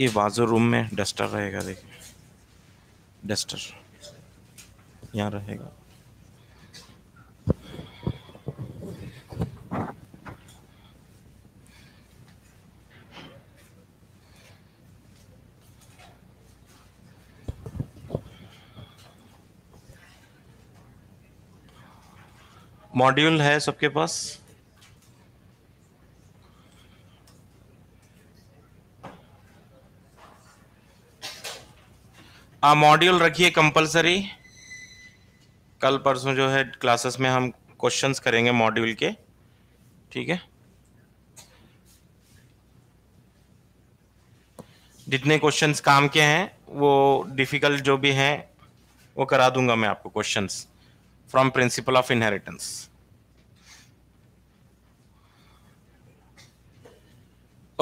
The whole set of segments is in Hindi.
ये बाजू रूम में डस्टर रहेगा देखिए डस्टर यहाँ रहेगा मॉड्यूल है सबके पास आ मॉड्यूल रखिए कंपलसरी कल परसों जो है क्लासेस में हम क्वेश्चंस करेंगे मॉड्यूल के ठीक है जितने क्वेश्चंस काम के हैं वो डिफिकल्ट जो भी हैं वो करा दूंगा मैं आपको questions from principle of inheritance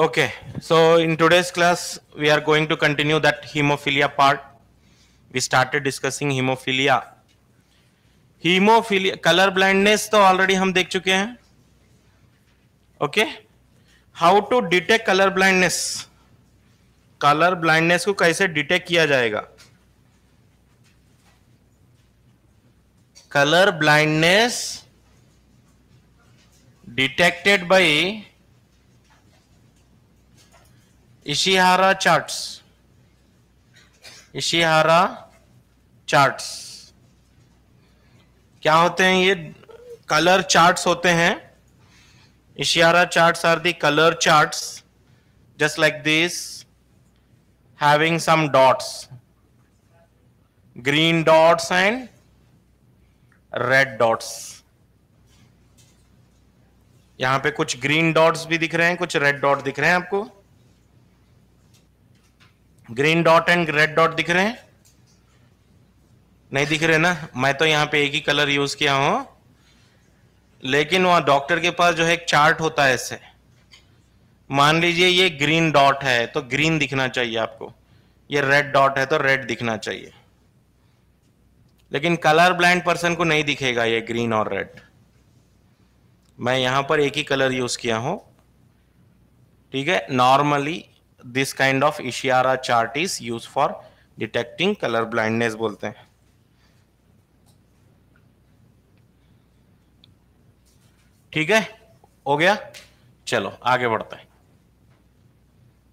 okay so in today's class we are going to continue that haemophilia part we started discussing haemophilia haemophilia colour blindness तो ऑलरेडी हम देख चुके हैं okay how to detect colour blindness colour blindness को कैसे डिटेक्ट किया जाएगा colour blindness detected by Ishihara charts Ishihara charts क्या होते हैं ये कलर चार्ट्स होते हैं Ishihara charts are the colour charts just like this having some dots green dots and red dots यहां पे कुछ ग्रीन डॉट्स भी दिख रहे हैं कुछ रेड डॉट दिख रहे हैं आपको green dot and red dot दिख रहे हैं नहीं दिख रहे ना मैं तो यहाँ पे एक ही कलर यूज किया हूँ लेकिन वहां डॉक्टर के पास जो है एक चार्ट होता है ऐसे मान लीजिए ये ग्रीन डॉट है तो ग्रीन दिखना चाहिए आपको ये रेड डॉट है तो रेड दिखना चाहिए लेकिन कलर ब्लाइंड पर्सन को नहीं दिखेगा ये ग्रीन और रेड मैं यहां पर एक ही कलर यूज किया हूं ठीक है normally this kind of Ishihara chart is use for detecting colour blindness बोलते हैं ठीक है हो गया चलो आगे बढ़ते हैं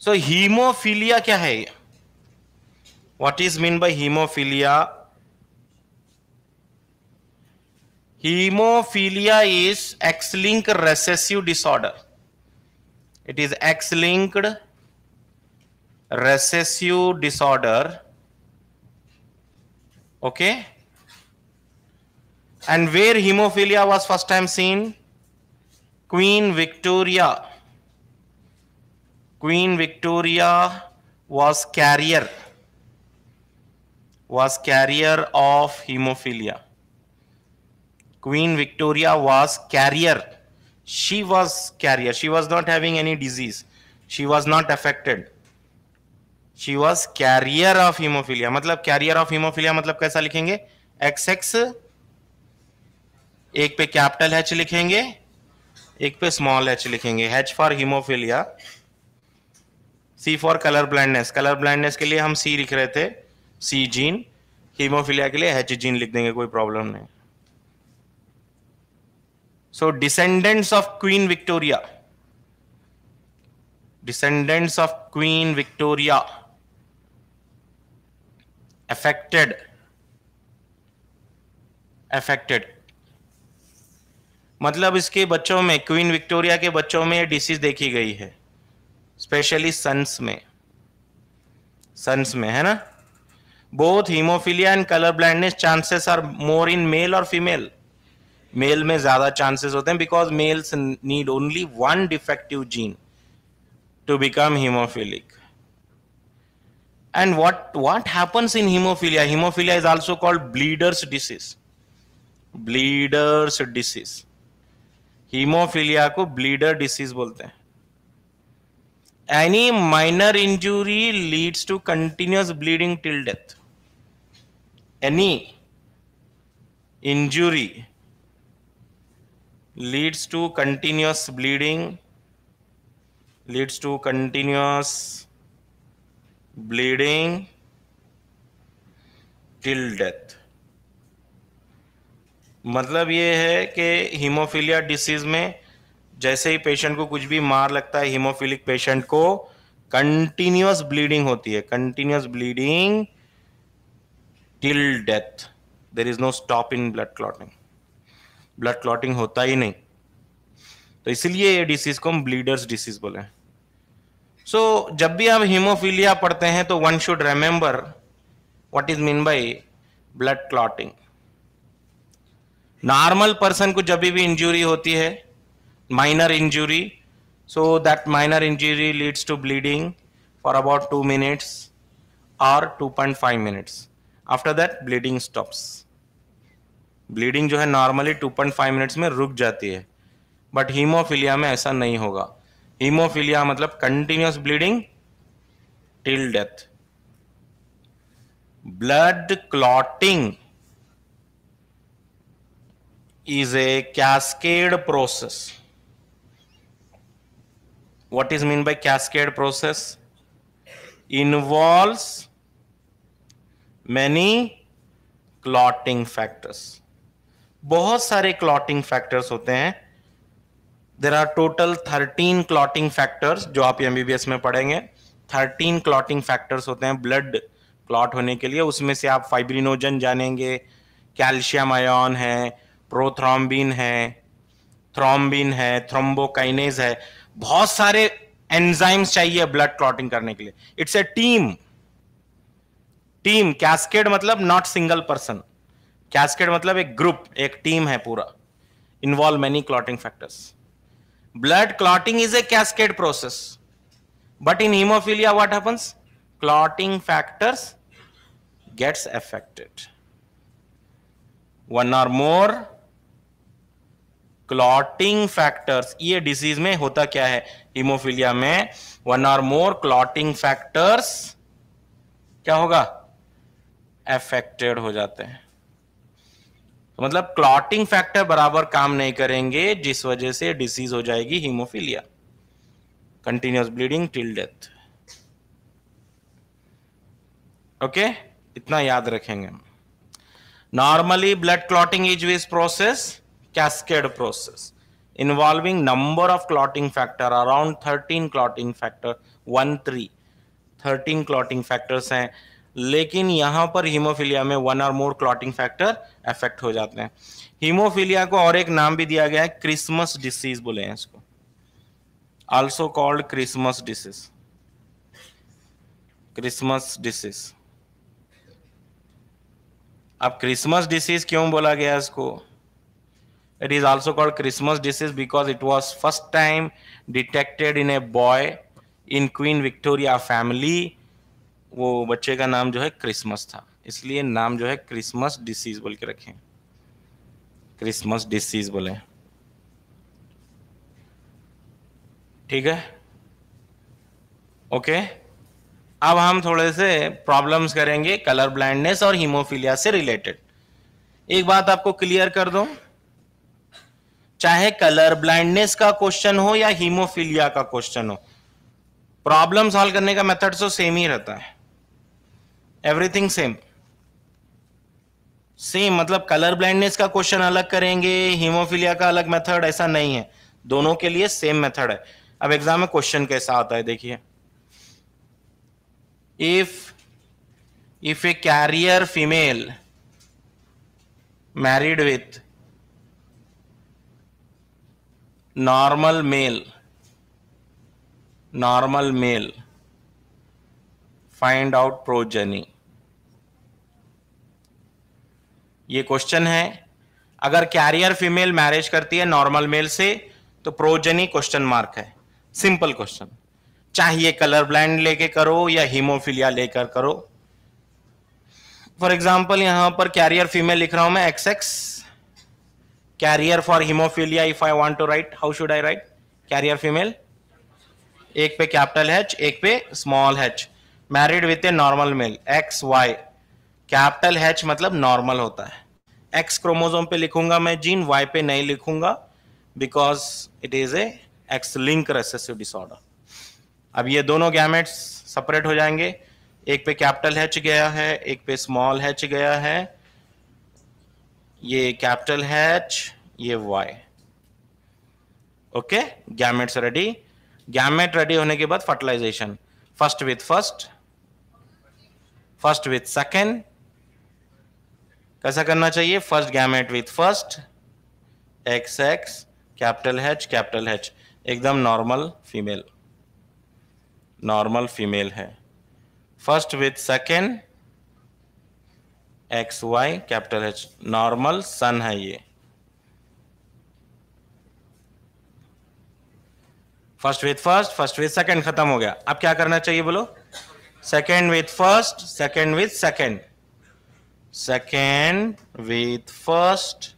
सो so, हीमोफीलिया क्या है ये what is mean by haemophilia haemophilia is X link recessive disorder it is X linked recessive disorder okay and where haemophilia was first time seen Queen Victoria. Queen Victoria was carrier was carrier of hemophilia. Queen Victoria was carrier. She was carrier. She was not having any disease. She was not affected. She was carrier of hemophilia. मतलब carrier of hemophilia मतलब कैसा लिखेंगे XX एक पे कैपिटल हैच लिखेंगे एक पे स्मॉल एच लिखेंगे H for haemophilia C for colour blindness colour blindness के लिए हम सी लिख रहे थे सी जीन हीमोफीलिया के लिए हेच जीन लिख देंगे कोई प्रॉब्लम नहीं so descendants of Queen Victoria descendants of Queen Victoria affected affected मतलब इसके बच्चों में क्वीन विक्टोरिया के बच्चों में ये डिसीज देखी गई है स्पेशली सन्स में सन्स में है ना both haemophilia and colour blindness chances are more in male और फीमेल मेल में ज्यादा चांसेस होते हैं because males need only one defective gene to become haemophilic and what what happens in haemophilia haemophilia is also called bleeders disease bleeders disease haemophilia को ब्लीडर डिसीज बोलते हैं any minor injury leads to continuous bleeding till death any injury leads to continuous bleeding leads to continuous bleeding till death मतलब ये है कि हीमोफीलिया डिसीज में जैसे ही पेशेंट को कुछ भी मार लगता है हीमोफिलिक पेशेंट को कंटिन्यूस ब्लीडिंग होती है continuous bleeding till death there is no stop in blood clotting blood clotting होता ही नहीं तो इसीलिए ये डिसीज को हम ब्लीडर्स डिसीज बोले सो so, जब भी हम हीमोफीलिया पढ़ते हैं तो one should remember what is mean by blood clotting normal person को जब भी इंजुरी होती है minor injury so that minor injury leads to bleeding for about two minutes और 2.5 minutes after that bleeding stops bleeding जो है नॉर्मली 2.5 मिनट्स में रुक जाती है बट हीमोफीलिया में ऐसा नहीं होगा हीमोफीलिया मतलब continuous bleeding till death blood clotting is a cascade process. What is meant by cascade process? Involves many clotting factors. बहुत सारे क्लॉटिंग फैक्टर्स होते हैं there are total thirteen clotting factors जो आप एमबीबीएस में पढ़ेंगे थर्टीन क्लॉटिंग फैक्टर्स होते हैं ब्लड क्लॉट होने के लिए उसमें से आप फाइब्रिनोजन जानेंगे कैल्शियम आयन है प्रोथ्रॉम्बिन है थ्रोम्बिन है थ्रोम्बोकाइनेज है बहुत सारे एंजाइम्स चाहिए ब्लड क्लॉटिंग करने के लिए it's a team team cascade मतलब नॉट सिंगल पर्सन कैस्केड मतलब एक ग्रुप एक टीम है पूरा involve many clotting factors blood clotting is a cascade process but in haemophilia what happens clotting factors gets affected one or more clotting factors ये डिजीज में होता क्या है हीमोफीलिया में one or more clotting factors क्या होगा एफेक्टेड हो जाते हैं तो मतलब क्लॉटिंग फैक्टर बराबर काम नहीं करेंगे जिस वजह से डिसीज हो जाएगी haemophilia continuous bleeding till death okay इतना याद रखेंगे normally blood clotting is with process cascade process involving number of clotting factor around 13 clotting factor 1 3 13 clotting factors हैं लेकिन यहाँ पर हीमोफीलिया में वन और मोर क्लॉटिंग फैक्टर अफेक्ट हो जाते हैं हीमोफीलिया को और एक नाम भी दिया गया है क्रिसमस डिसीज बोले हैं इसको also called Christmas disease Christmas disease अब क्रिसमस डिसीज क्यों बोला गया इसको It is also called Christmas disease because it was first time detected in a boy in Queen Victoria family. wo bacche ka naam jo hai christmas tha isliye naam jo hai christmas disease bol ke rakhe christmas disease bole theek hai okay अब हम थोड़े से प्रॉब्लम्स करेंगे कलर ब्लाइंडनेस और हीमोफीलिया से रिलेटेड एक बात आपको क्लियर कर दूं चाहे कलर ब्लाइंडनेस का क्वेश्चन हो या हीमोफीलिया का क्वेश्चन हो प्रॉब्लम सॉल्व करने का मेथड तो सेम ही रहता है एवरीथिंग सेम सेम मतलब कलर ब्लाइंडनेस का क्वेश्चन अलग करेंगे हीमोफीलिया का अलग मेथड ऐसा नहीं है दोनों के लिए सेम मेथड है अब एग्जाम में क्वेश्चन कैसा आता है देखिए if if a carrier female married with normal male normal male find out progeny ये क्वेश्चन है अगर कैरियर फीमेल मैरिज करती है नॉर्मल मेल से तो प्रोजनी क्वेश्चन मार्क है सिंपल क्वेश्चन चाहिए कलर ब्लाइंड लेके करो या हीमोफिलिया लेकर करो फॉर एग्जाम्पल यहां पर कैरियर फीमेल लिख रहा हूं मैं X X carrier for haemophilia if I want to write how should I write carrier female एक पे कैपिटल एच एक पे small H married with a normal male X Y capital H मतलब नॉर्मल होता है एक्स क्रोमोजोम पे लिखूंगा मैं जीन वाई पे नहीं लिखूंगा because it is a X link recessive disorder अब ये दोनों गैमेट्स सेपरेट हो जाएंगे एक पे कैपिटल हैच गया है एक पे स्मॉल हैच गया है ये कैपिटल हैच ये Y okay gametes ready gamete ready होने के बाद fertilisation first with first first with second कैसा करना चाहिए first gamete with first X X capital H capital H एकदम नॉर्मल फीमेल नॉर्मल फीमेल है first with second X Y capital H normal son है ये first with first first with second खत्म हो गया अब क्या करना चाहिए बोलो second with first second with second second with first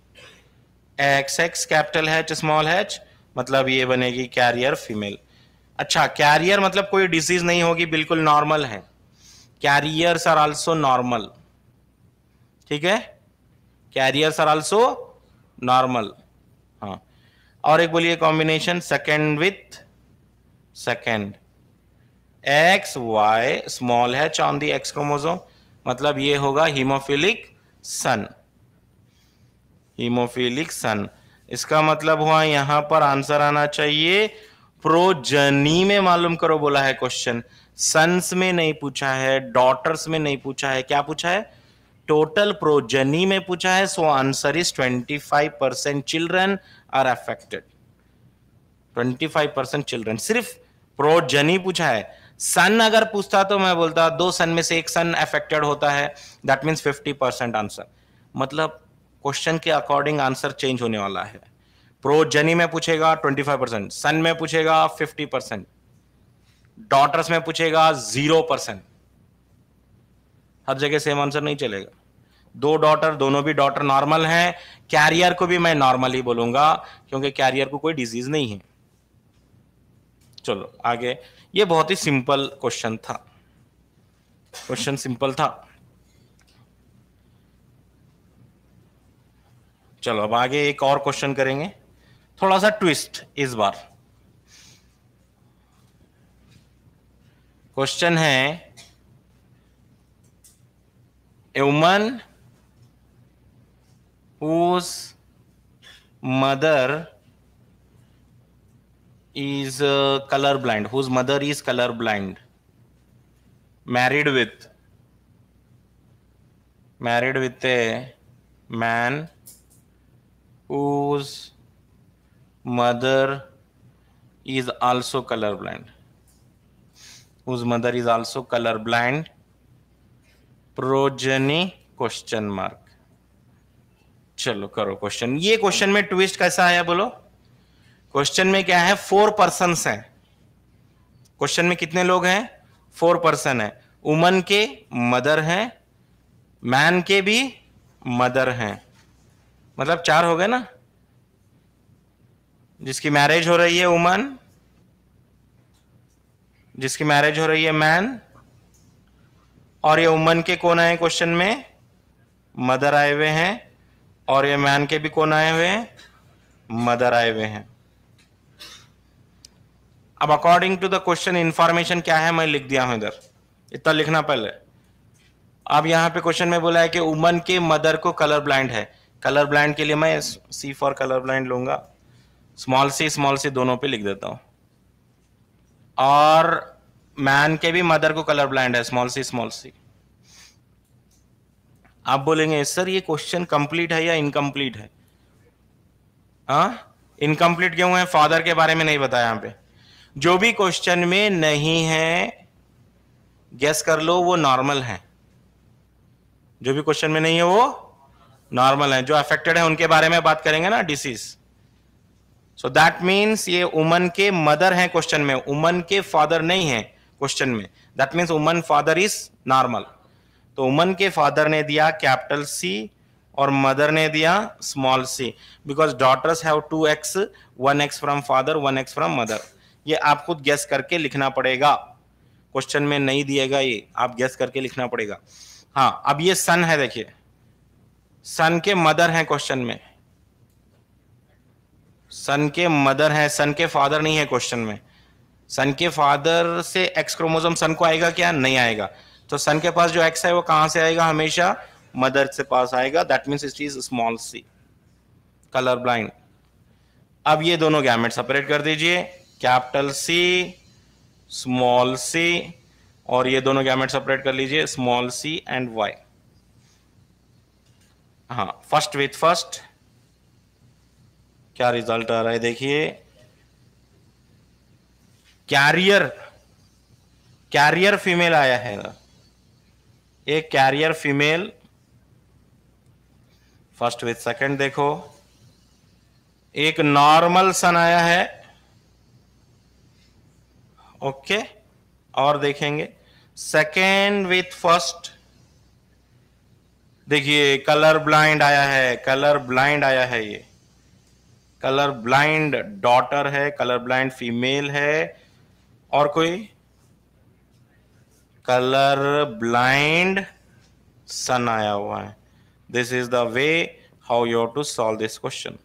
X X capital H small H मतलब ये बनेगी कैरियर फीमेल अच्छा कैरियर मतलब कोई डिजीज नहीं होगी बिल्कुल नॉर्मल है कैरियर्स आर ऑल्सो नॉर्मल ठीक है कैरियर्स आर ऑल्सो नॉर्मल हाँ और एक बोलिए combination second with second X Y small है ऑन दी एक्स क्रोमोजोम मतलब ये होगा हीमोफिलिक सन हीमोफिलिक सन इसका मतलब हुआ यहां पर आंसर आना चाहिए प्रोजनी में मालूम करो बोला है क्वेश्चन सन्स में नहीं पूछा है डॉटर्स में नहीं पूछा है क्या पूछा है टोटल प्रोजनी में पूछा है so answer is 25% affected twenty five 25% children सिर्फ प्रोजनी पूछा है सन अगर पूछता तो मैं बोलता दो सन में से एक सन अफेक्टेड होता है दैट मीन्स 50% आंसर मतलब क्वेश्चन के अकॉर्डिंग आंसर चेंज होने वाला है प्रोजनी में पूछेगा 25% सन में पूछेगा 50% डॉटर्स में पूछेगा जीरो परसेंट हर जगह सेम आंसर नहीं चलेगा दो डॉटर दोनों भी डॉटर नॉर्मल हैं कैरियर को भी मैं नॉर्मल ही बोलूंगा क्योंकि कैरियर को कोई डिजीज नहीं है चलो आगे ये बहुत ही सिंपल क्वेश्चन था क्वेश्चन सिंपल था चलो अब आगे एक और क्वेश्चन करेंगे थोड़ा सा ट्विस्ट इस बार क्वेश्चन है a woman whose mother is uh, colorblind, whose mother is colorblind, married with, married with a man whose mother is also colorblind, whose mother is also colorblind, progeny question mark. चलो करो क्वेश्चन ये क्वेश्चन में ट्विस्ट कैसा आया बोलो क्वेश्चन में क्या है फोर पर्सन है क्वेश्चन में कितने लोग हैं फोर पर्सन है उमन के मदर हैं मैन के भी मदर हैं मतलब चार हो गए ना जिसकी मैरिज हो रही है उमन जिसकी मैरिज हो रही है मैन और ये उमन के कौन आए क्वेश्चन में मदर आए हुए हैं और ये मैन के भी कौन आए हुए हैं मदर आए हुए हैं अब according to the question information क्या है मैं लिख दिया हूं इधर इतना लिखना पहले अब यहाँ पे क्वेश्चन में बोला है कि उमन के मदर को कलर ब्लाइंड है कलर ब्लाइंड के लिए मैं सी फॉर कलर ब्लाइंड लूंगा स्मॉल सी स्मॉल सी दोनों पे लिख देता हूं और मैन के भी मदर को कलर ब्लाइंड है स्मॉल सी स्मॉल सी आप बोलेंगे सर ये क्वेश्चन कंप्लीट है या इनकम्प्लीट है इनकम्प्लीट हाँ? क्यों है फादर के बारे में नहीं बताया यहां पे जो भी क्वेश्चन में नहीं है गैस कर लो वो नॉर्मल है जो भी क्वेश्चन में नहीं है वो नॉर्मल है जो अफेक्टेड है उनके बारे में बात करेंगे ना डिसीज सो दैट मीन्स ये उमन के मदर है क्वेश्चन में उमन के फादर नहीं है क्वेश्चन में that means woman father is normal तो उमन के फादर ने दिया कैपिटल सी और मदर ने दिया small C because daughters have two X one X from father one X from mother ये आप खुद गैस करके लिखना पड़ेगा क्वेश्चन में नहीं दिएगा ये आप गैस करके लिखना पड़ेगा हाँ अब ये सन है देखिए सन के मदर है क्वेश्चन में सन के मदर है सन के फादर नहीं है क्वेश्चन में सन के फादर से एक्स क्रोमोजोम सन को आएगा क्या नहीं आएगा तो सन के पास जो एक्स है वो कहां से आएगा हमेशा मदर से पास आएगा that means it is small C colour blind अब ये दोनों गैमेट सेपरेट कर दीजिए कैपिटल सी स्मॉल सी और ये दोनों गैमेट सेपरेट कर लीजिए स्मॉल सी एंड वाई हाँ फर्स्ट विथ फर्स्ट क्या रिजल्ट आ रहा है देखिए कैरियर कैरियर फीमेल आया है ना a carrier female first with second देखो एक नॉर्मल सन आया है ओके okay. और देखेंगे सेकेंड विथ फर्स्ट देखिए कलर ब्लाइंड आया है कलर ब्लाइंड आया है ये कलर ब्लाइंड डॉटर है कलर ब्लाइंड फीमेल है और कोई कलर ब्लाइंड सन आया हुआ है this is the way how you to solve this question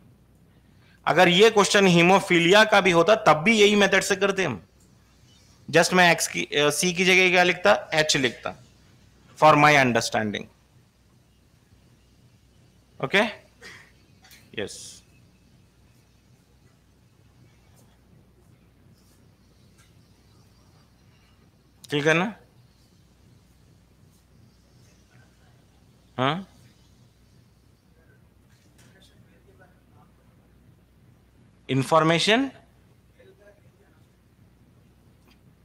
अगर ये क्वेश्चन हीमोफीलिया का भी होता तब भी यही मेथड से करते हम जस्ट मैं एक्स की सी की जगह क्या लिखता एच लिखता for my understanding okay yes ठीक है ना हाँ इंफॉर्मेशन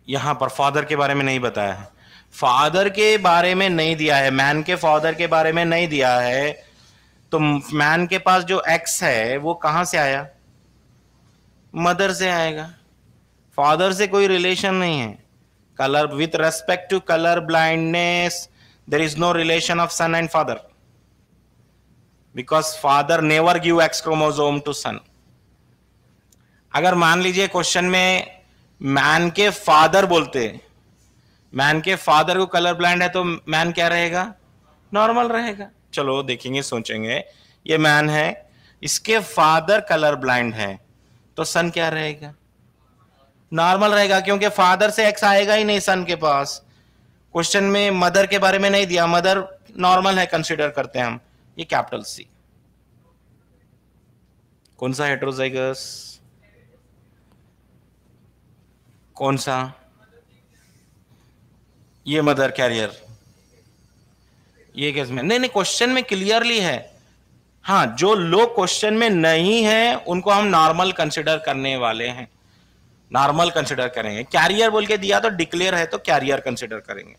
यहां पर फादर के बारे में नहीं बताया है फादर के बारे में नहीं दिया है मैन के फादर के बारे में नहीं दिया है तो मैन के पास जो एक्स है वो कहां से आया मदर से आएगा फादर से कोई रिलेशन नहीं है colour with respect to colour blindness there is no relation of son and father because father never give X chromosome to son अगर मान लीजिए क्वेश्चन में मैन के फादर बोलते मैन के फादर को कलर ब्लाइंड है तो मैन क्या रहेगा नॉर्मल रहेगा चलो देखेंगे सोचेंगे ये मैन है इसके फादर कलर ब्लाइंड है तो सन क्या रहेगा नॉर्मल रहेगा क्योंकि फादर से एक्स आएगा ही नहीं सन के पास क्वेश्चन में मदर के बारे में नहीं दिया मदर नॉर्मल है कंसिडर करते हैं हम ये कैपिटल सी कौन सा हेट्रोजाइगस कौन सा ये मदर कैरियर ये कैसे में नहीं नहीं क्वेश्चन में क्लियरली है हाँ जो लोग क्वेश्चन में नहीं है उनको हम नॉर्मल कंसिडर करने वाले हैं नॉर्मल कंसिडर करेंगे कैरियर बोल के दिया तो डिक्लेयर है तो कैरियर कंसिडर करेंगे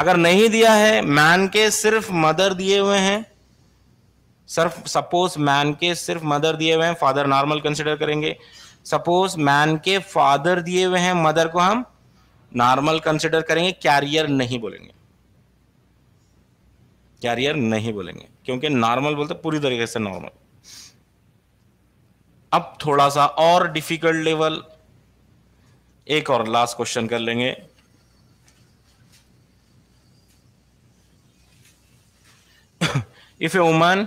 अगर नहीं दिया है मैन के सिर्फ मदर दिए हुए हैं सिर्फ सपोज मैन के सिर्फ मदर दिए हुए हैं फादर नॉर्मल कंसिडर करेंगे सपोज मैन के फादर दिए हुए हैं मदर को हम नॉर्मल कंसिडर करेंगे कैरियर नहीं बोलेंगे कैरियर नहीं बोलेंगे क्योंकि नॉर्मल बोलते पूरी तरीके से नॉर्मल अब थोड़ा सा और डिफिकल्ट लेवल एक और लास्ट क्वेश्चन कर लेंगे if a woman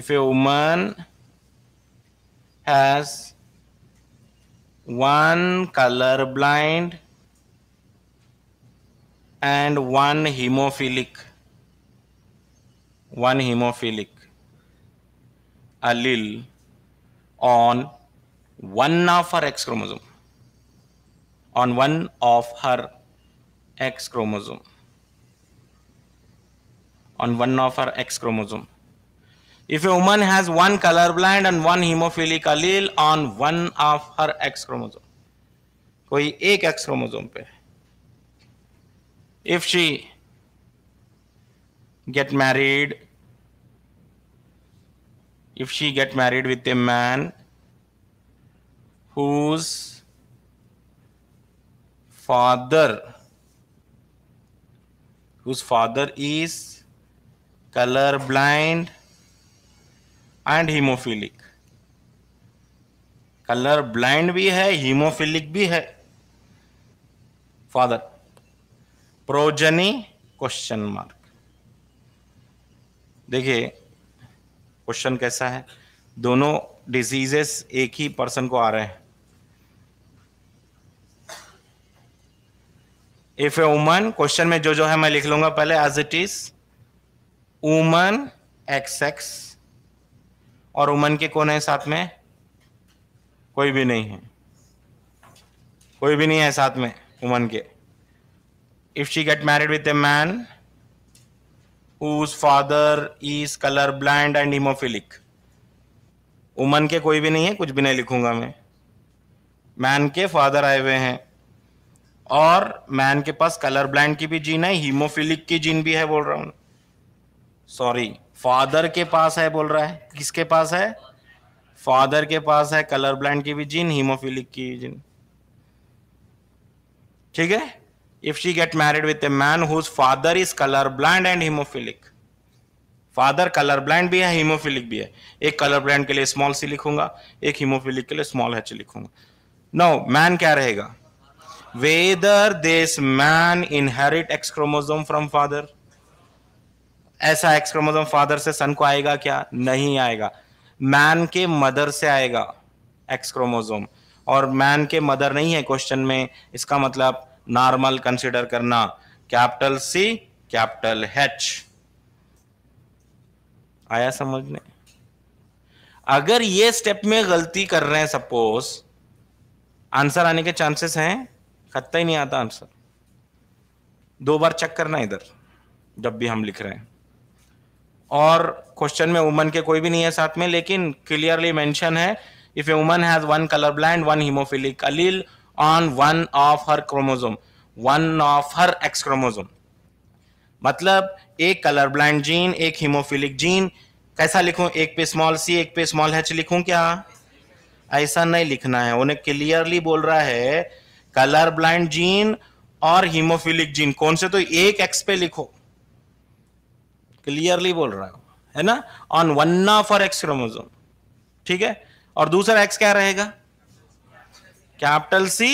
if a woman has one colour blind and one haemophilic one haemophilic allele on one of her X chromosome. On one of her X chromosome. On one of her X chromosome. If a woman has one color blind and one hemophilic allele on one of her X chromosome, koi ek X chromosome pe If she get married if she get married with a man whose father whose father is color blind and hemophilic color blind bhi hai hemophilic bhi hai father progeny question mark देखिए क्वेश्चन कैसा है दोनों डिजीजेस एक ही पर्सन को आ रहे हैं इफ ए वुमन क्वेश्चन में जो जो है मैं लिख लूंगा पहले as it is woman X X और वुमन के कौन है साथ में कोई भी नहीं है कोई भी नहीं है साथ में वुमन के if she get married with a man whose father is color blind and hemophilic woman के कोई भी नहीं है कुछ भी नहीं लिखूंगा मैं मैन के फादर आए हुए हैं और मैन के पास कलर ब्लाइंड की भी जीन है हीमोफिलिक की जीन भी है बोल रहा हूँ सॉरी फादर के पास है बोल रहा है किसके पास है फादर के पास है कलर ब्लाइंड की भी जीन हीमोफिलिक की जीन ठीक है if she get married with a man whose father is color blind and hemophilic father colour blind भी है हीमोफिलिक भी है एक कलर ब्लाइंड के लिए स्मॉल सी लिखूंगा एक हीमोफिलिक के लिए स्मॉल एच लिखूंगा नो मैन क्या रहेगा whether this man inherit X chromosome from father ऐसा एक्सक्रोमोजोम फादर से सन को आएगा क्या नहीं आएगा मैन के मदर से आएगा एक्सक्रोमोजोम और मैन के मदर नहीं है क्वेश्चन में इसका मतलब नॉर्मल कंसिडर करना कैपिटल सी कैपिटल एच आया समझ में अगर ये स्टेप में गलती कर रहे हैं सपोज आंसर आने के चांसेस हैं खत्ता ही नहीं आता आंसर दो बार चेक करना इधर जब भी हम लिख रहे हैं और क्वेश्चन में वुमन के कोई भी नहीं है साथ में लेकिन क्लियरली मेंशन है if a woman has one colour blind one haemophilic allele on one of her chromosome one of her X chromosome मतलब एक कलर ब्लाइंड जीन एक हीमोफिलिक जीन कैसा लिखूं एक पे स्मॉल सी एक पे स्मॉल एच लिखूं क्या ऐसा नहीं लिखना है उन्हें क्लियरली बोल रहा है कलर ब्लाइंड जीन और हीमोफिलिक जीन कौन से तो एक एक्स पे लिखो क्लियरली बोल रहा है है ना ऑन वन ऑफ और एक्स क्रोमोजोम ठीक है और दूसरा एक्स क्या रहेगा कैपिटल सी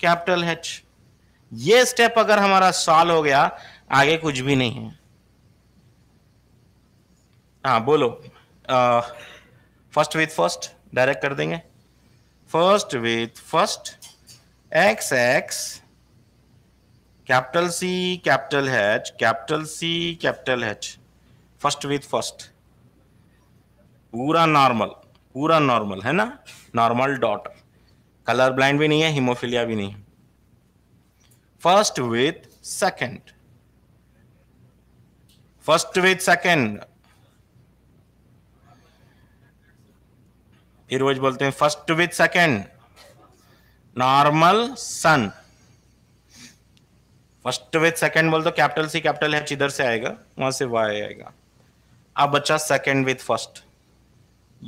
कैपिटल एच ये स्टेप अगर हमारा सॉल्व हो गया आगे कुछ भी नहीं है हाँ बोलो फर्स्ट विथ फर्स्ट डायरेक्ट कर देंगे first with first X X capital C capital H capital C capital H first with first पूरा नॉर्मल पूरा नॉर्मल है ना नॉर्मल डॉट कलर ब्लाइंड भी नहीं है हीमोफीलिया भी नहीं है first with second first with second ये रोज बोलते हैं first with second normal son first with second बोल दो कैपिटल सी कैपिटल है इधर से आएगा वहां से वाई आएगा अब बच्चा सेकेंड विथ फर्स्ट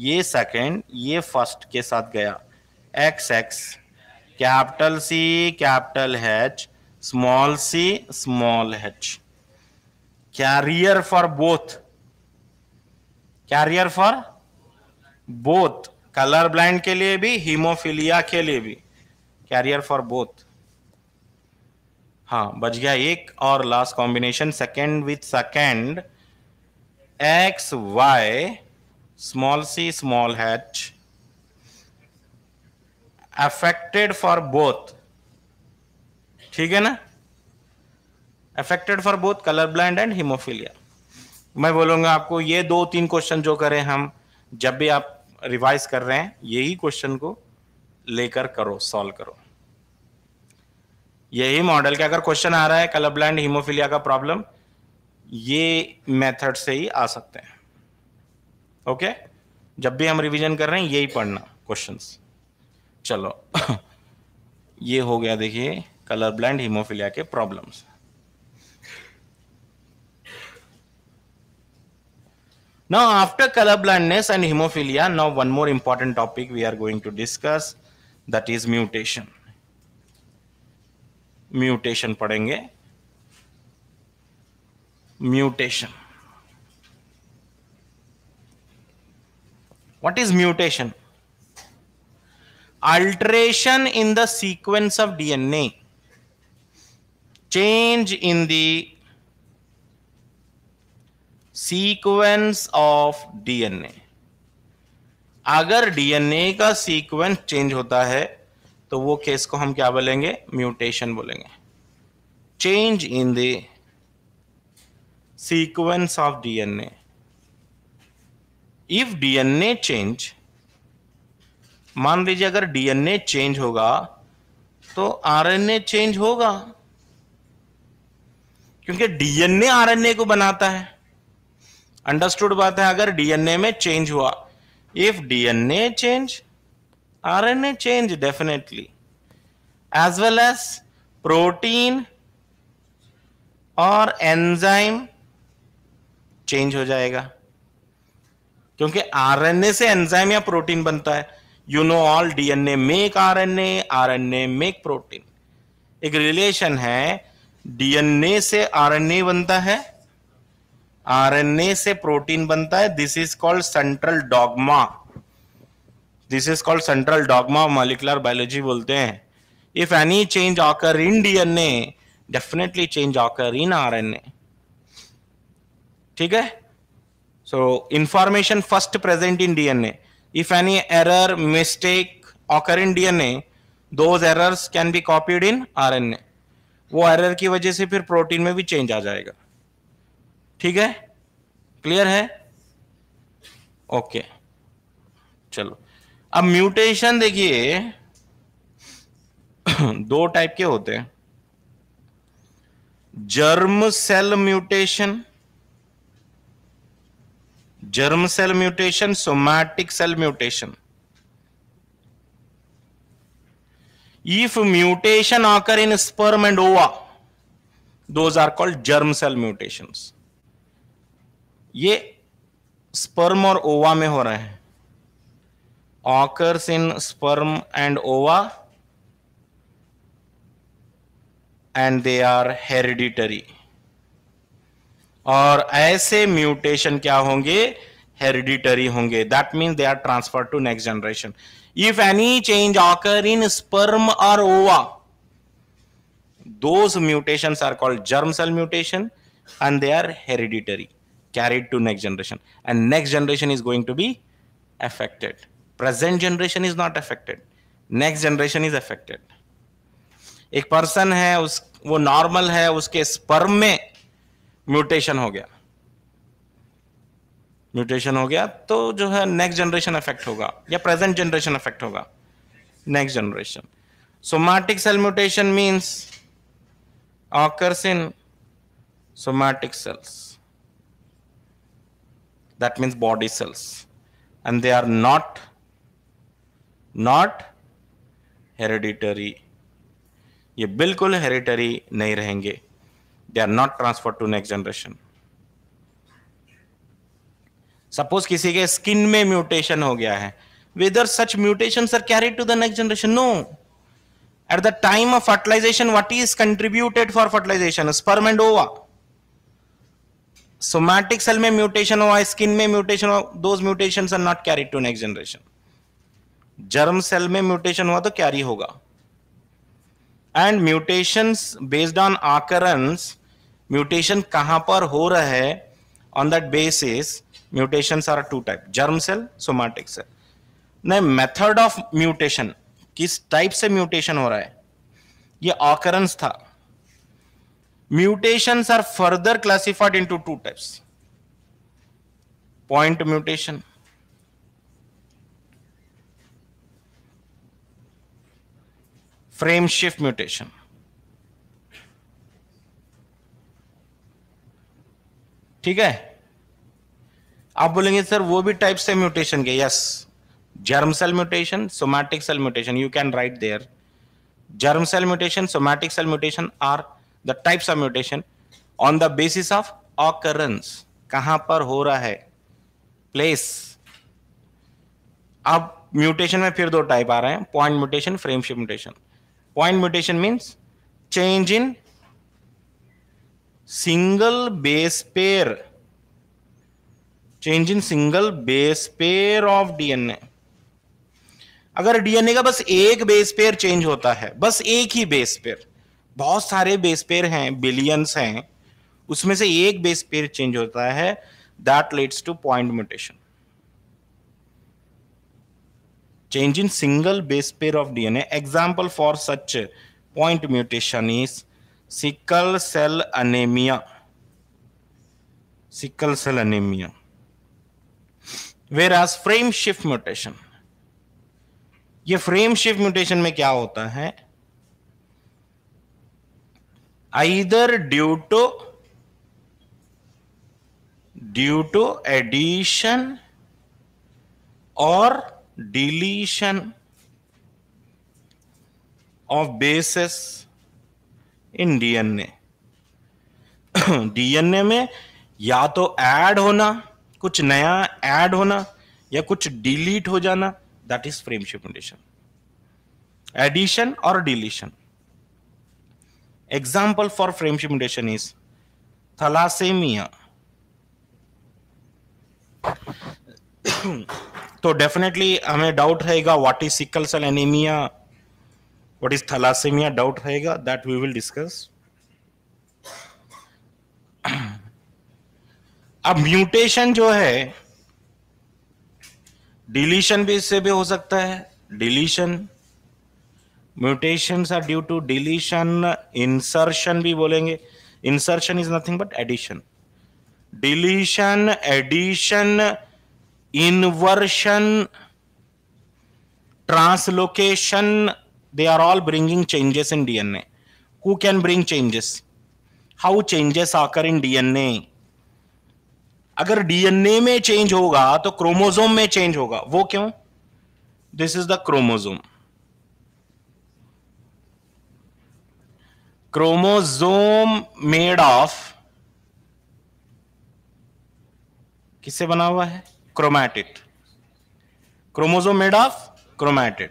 ये सेकेंड ये फर्स्ट के साथ गया X X capital C capital H small C small H carrier for both carrier for both colour blind के लिए भी हीमोफिलिया के लिए भी कैरियर फॉर बोथ हाँ बच गया एक और last combination second with second X Y small C small H affected for both ठीक है ना affected for both colour blind and haemophilia मैं बोलूंगा आपको ये दो तीन क्वेश्चन जो करें हम जब भी आप रिवाइज कर रहे हैं यही क्वेश्चन को लेकर करो सॉल्व करो यही मॉडल के अगर क्वेश्चन आ रहा है कलर ब्लाइंड हिमोफीलिया का प्रॉब्लम ये मेथड से ही आ सकते हैं ओके जब भी हम रिवीजन कर रहे हैं यही पढ़ना क्वेश्चंस चलो ये हो गया देखिए कलर ब्लाइंड हीमोफिलिया के problems now after colour blindness and haemophilia now one more important topic we are going to discuss that is mutation mutation पढ़ेंगे mutation what is mutation alteration in the sequence of dna change in the sequence of dna अगर डीएनए का सीक्वेंस चेंज होता है तो वो केस को हम क्या बोलेंगे म्यूटेशन बोलेंगे change in the sequence of DNA if DNA change मान लीजिए अगर डीएनए चेंज होगा तो आरएनए चेंज होगा क्योंकि डीएनए आरएनए को बनाता है अंडरस्टूड बात है अगर डीएनए में चेंज हुआ if DNA change RNA change definitely as well as protein और एंजाइम चेंज हो जाएगा क्योंकि आरएनए से एंजाइम या प्रोटीन बनता है you know all dna make rna rna make protein एक रिलेशन है डीएनए से आरएनए बनता है आरएनए से प्रोटीन बनता है this is called central dogma this is called central dogma molecular biology बोलते हैं if any change occur in DNA definitely change occur in RNA ठीक है so information first present in DNA If any error, mistake occur in DNA, those errors can be copied in RNA. वो एरर की वजह से फिर प्रोटीन में भी चेंज आ जाएगा ठीक है क्लियर है ओके okay. चलो अब म्यूटेशन देखिए दो टाइप के होते हैं germ cell mutation germ cell mutation somatic cell mutation if mutation occur in sperm and ova those are called germ cell mutations ये स्पर्म और ओवा में हो रहे हैं occurs in sperm and ova and they are hereditary और ऐसे म्यूटेशन क्या होंगे हेरिडिटरी होंगे that mean they are transfer to next generation if any change occur in sperm और ओवा दो mutation are called germ cell mutation and they are hereditary carried to next generation and next generation is going to be affected present generation is not affected next generation is affected एक पर्सन है उस वो नॉर्मल है उसके स्पर्म में म्यूटेशन हो गया म्यूटेशन हो गया तो जो है नेक्स्ट जनरेशन इफेक्ट होगा या प्रेजेंट जनरेशन इफेक्ट होगा next generation somatic cell mutation means occurs in somatic cells that means body cells and they are not not hereditary ये बिल्कुल हेरिटरी नहीं रहेंगे they are not transferred to next generation suppose kisi ke skin mein mutation ho gaya hai whether such mutations are carried to the next generation no at the time of fertilization what is contributed for fertilization sperm and ova somatic cell mein mutation hua skin mein mutation hua those mutations are not carried to next generation germ cell mein mutation hua to carry hoga and mutations based on occurrence mutation कहां पर हो रहा है on that basis mutation are two type germ cell somatic cell नहीं मेथड ऑफ म्यूटेशन किस टाइप से म्यूटेशन हो रहा है ये ऑकरेंस था mutation are further classified into two types point mutation frame shift mutation ठीक है आप बोलेंगे सर वो भी टाइप से म्यूटेशन के yes germ cell mutation somatic cell mutation you can write there germ cell mutation somatic cell mutation are the types of mutation on the basis of occurrence कहां पर हो रहा है प्लेस अब म्यूटेशन में फिर दो टाइप आ रहे हैं point mutation frameshift mutation point mutation means change in single base pair change in single base pair of DNA अगर डीएनए का बस एक बेस पेयर चेंज होता है बस एक ही बेस पेयर बहुत सारे बेस पेयर हैं बिलियंस हैं उसमें से एक बेस पेयर चेंज होता है that leads to point mutation change in single base pair of DNA example for such point mutation is sickle cell anaemia sickle cell anaemia whereas frame shift mutation ये फ्रेम शिफ्ट म्यूटेशन में क्या होता है either due to due to addition और deletion of bases in DNA DNA में या तो ऐड होना कुछ नया ऐड होना या कुछ डिलीट हो जाना that is frameshift mutation addition और deletion example for frameshift mutation is thalassaemia तो डेफिनेटली हमें डाउट रहेगा what is sickle cell anaemia what is thalassemia doubt rahega that we will discuss अब म्यूटेशन जो है डिलीशन भी इससे भी हो सकता है deletion mutation are due to deletion insertion भी बोलेंगे insertion is nothing but addition deletion addition inversion translocation they are all bringing changes in dna who can bring changes how changes occur in dna अगर डीएनए में चेंज होगा तो क्रोमोसोम में चेंज होगा वो क्यों this is the chromosome chromosome made of किससे बना हुआ है chromatid chromosome made of chromatid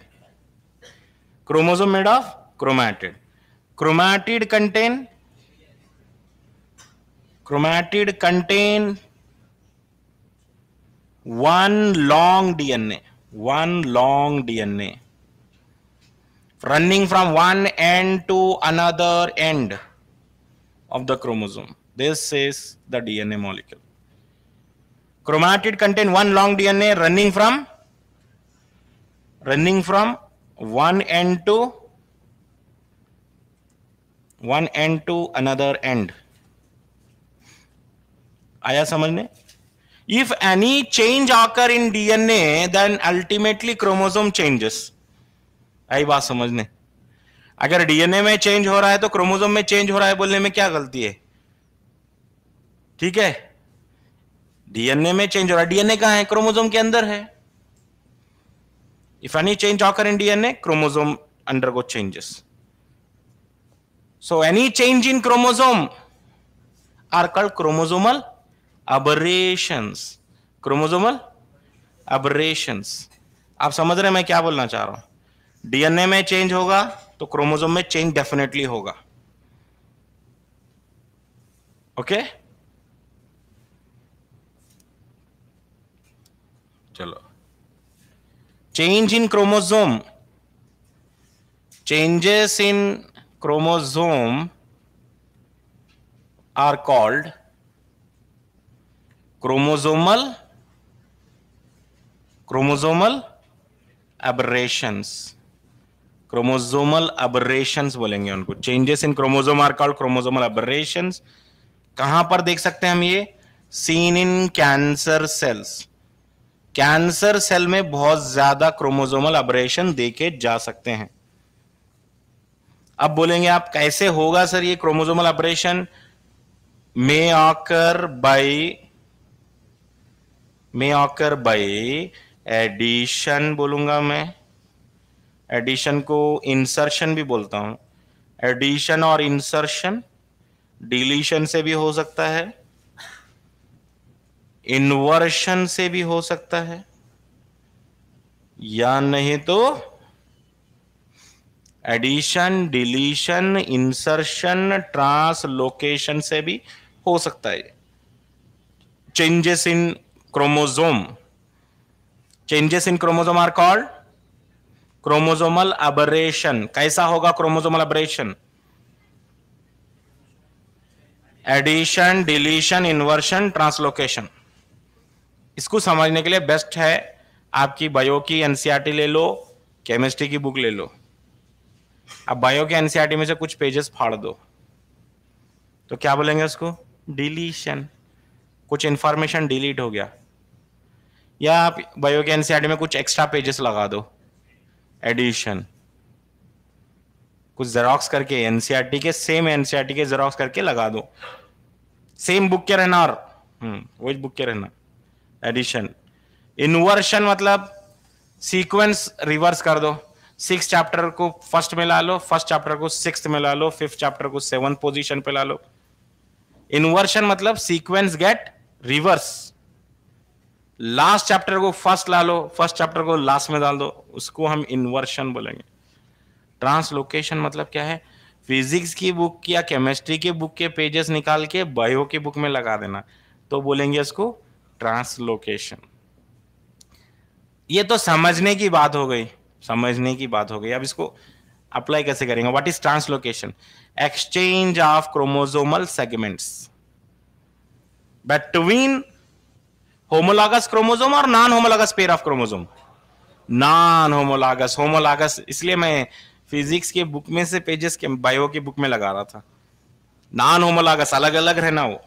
Chromosome made of chromatid. Chromatid contain chromatid contain one long DNA, one long DNA running from one end to another end of the chromosome. This is the DNA molecule. Chromatid contain one long DNA running from running from one end to one end to another end आया समझ में if any change occur in DNA then ultimately chromosome changes आई बात समझने अगर डीएनए में चेंज हो रहा है तो क्रोमोसोम में चेंज हो रहा है बोलने में क्या गलती है ठीक है डीएनए में चेंज हो रहा है डीएनए कहा है क्रोमोसोम के अंदर है If any change occur in DNA, chromosome undergo changes. So any change in chromosome are called chromosomal aberrations. Chromosomal aberrations. आप समझ रहे हैं मैं क्या बोलना चाह रहा हूं डीएनए में चेंज होगा तो क्रोमोजोम में चेंज डेफिनेटली होगा ओके okay? चलो change in chromosome changes in chromosome are called chromosomal chromosomal aberrations chromosomal aberrations बोलेंगे उनको changes in chromosome are called chromosomal aberrations कहां पर देख सकते हैं हम ये seen in cancer cells cancer cell में बहुत ज्यादा क्रोमोजोमल अब्रेशन देखे जा सकते हैं अब बोलेंगे आप कैसे होगा सर ये chromosomal aberration may occur by may occur by addition बोलूंगा मैं एडिशन को इंसर्शन भी बोलता हूं एडिशन और इंसर्शन डिलीशन से भी हो सकता है इन्वर्शन से भी हो सकता है या नहीं तो एडिशन डिलीशन इंसर्शन ट्रांसलोकेशन से भी हो सकता है changes in chromosome changes in chromosome are called chromosomal aberration कैसा होगा chromosomal aberration addition deletion inversion translocation इसको समझने के लिए बेस्ट है आपकी बायो की एनसीईआरटी e ले लो केमिस्ट्री की बुक ले लो अब बायो के एनसीईआरटी e में से कुछ पेजेस फाड़ दो तो क्या बोलेंगे उसको डिलीशन कुछ इंफॉर्मेशन डिलीट हो गया या आप बायो के एनसीईआरटी e में कुछ एक्स्ट्रा पेजेस लगा दो एडिशन कुछ जेरोक्स करके एनसीईआरटी के सेम एनसीईआरटी के जेरोक्स करके लगा दो सेम बुक के रहना और हम्म, वही बुक के रहना एडिशन इन्वर्शन मतलब सीक्वेंस रिवर्स कर दो सिक्स चैप्टर को फर्स्ट में ला लो फर्स्ट चैप्टर को सिक्स में ला लो फिफ्थ चैप्टर को सेवन पोजीशन पे ला लो इन्वर्शन मतलब sequence get reverse last chapter को फर्स्ट ला लो फर्स्ट चैप्टर को लास्ट में डाल दो उसको हम इन्वर्शन बोलेंगे ट्रांसलोकेशन मतलब क्या है फिजिक्स की बुक या केमिस्ट्री के बुक के पेजेस निकाल के बायो की बुक में लगा देना तो बोलेंगे इसको ट्रांसलोकेशन ये तो समझने की बात हो गई समझने की बात हो गई अब इसको अप्लाई कैसे करेंगे what is translocation exchange of chromosomal segments between homologous chromosome और non homologous pair of chromosome non homologous homologous इसलिए मैं फिजिक्स के बुक में से पेजेस के बायो की बुक में लगा रहा था नॉन होमोलागस अलग अलग रहना वो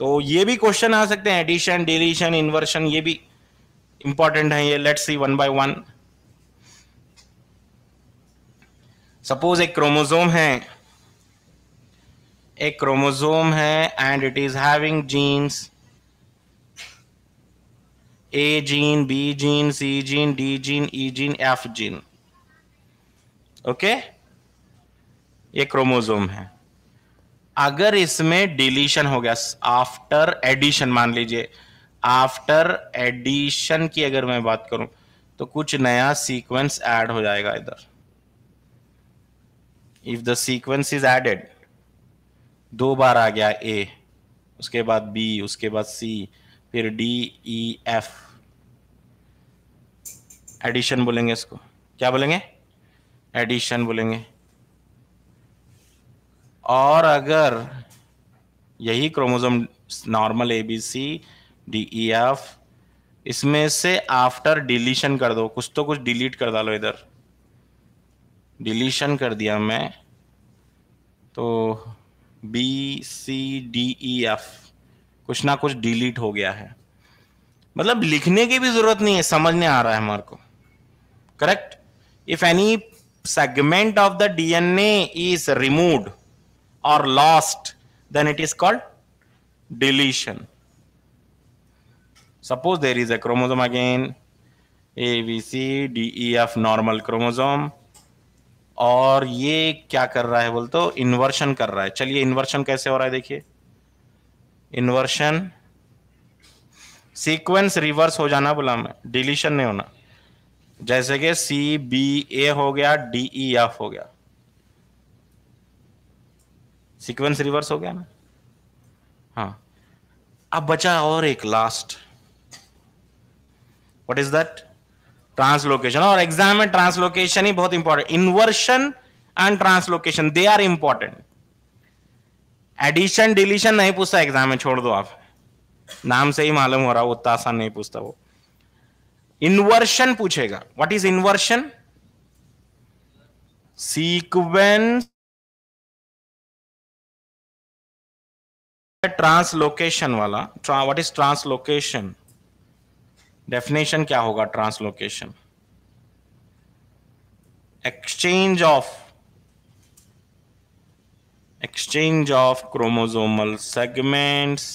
तो ये भी क्वेश्चन आ सकते हैं एडिशन डिलीशन इन्वर्शन ये भी इंपॉर्टेंट है ये let's see one by one suppose एक क्रोमोजोम है एक क्रोमोजोम है and it is having genes A gene B gene C gene D gene E gene F gene okay ये क्रोमोजोम है अगर इसमें डिलीशन हो गया आफ्टर एडिशन मान लीजिए आफ्टर एडिशन की अगर मैं बात करूं तो कुछ नया सीक्वेंस ऐड हो जाएगा इधर if the sequence is added दो बार आ गया ए उसके बाद बी उसके बाद सी फिर डी ई एफ एडिशन बोलेंगे इसको क्या बोलेंगे एडिशन बोलेंगे और अगर यही chromosome normal A B C D E F इसमें से आफ्टर डिलीशन कर दो कुछ तो कुछ डिलीट कर डालो इधर डिलीशन कर दिया मैं तो B C D E F कुछ ना कुछ डिलीट हो गया है मतलब लिखने की भी जरूरत नहीं है समझने आ रहा है हमारे को correct if any segment of the DNA is removed or lost then it is called deletion suppose there is a chromosome again A B C D E F normal chromosome और ये क्या कर रहा है बोल तो इन्वर्शन कर रहा है चलिए इन्वर्शन कैसे हो रहा है देखिए इन्वर्शन सीक्वेंस रिवर्स हो जाना बोला मैं डिलीशन नहीं होना जैसे कि सी बी ए हो गया डी ई एफ हो गया सीक्वेंस रिवर्स हो गया ना हाँ अब बचा और एक last what is that translocation और एग्जाम में ट्रांसलोकेशन ही बहुत important inversion and translocation they are important addition deletion नहीं पूछता एग्जाम में छोड़ दो आप नाम से ही मालूम हो रहा वो उतना आसान नहीं पूछता वो इन्वर्शन पूछेगा what is inversion sequence translocation वाला व्हाट इज ट्रांसलोकेशन डेफिनेशन क्या होगा translocation exchange of exchange of chromosomal segments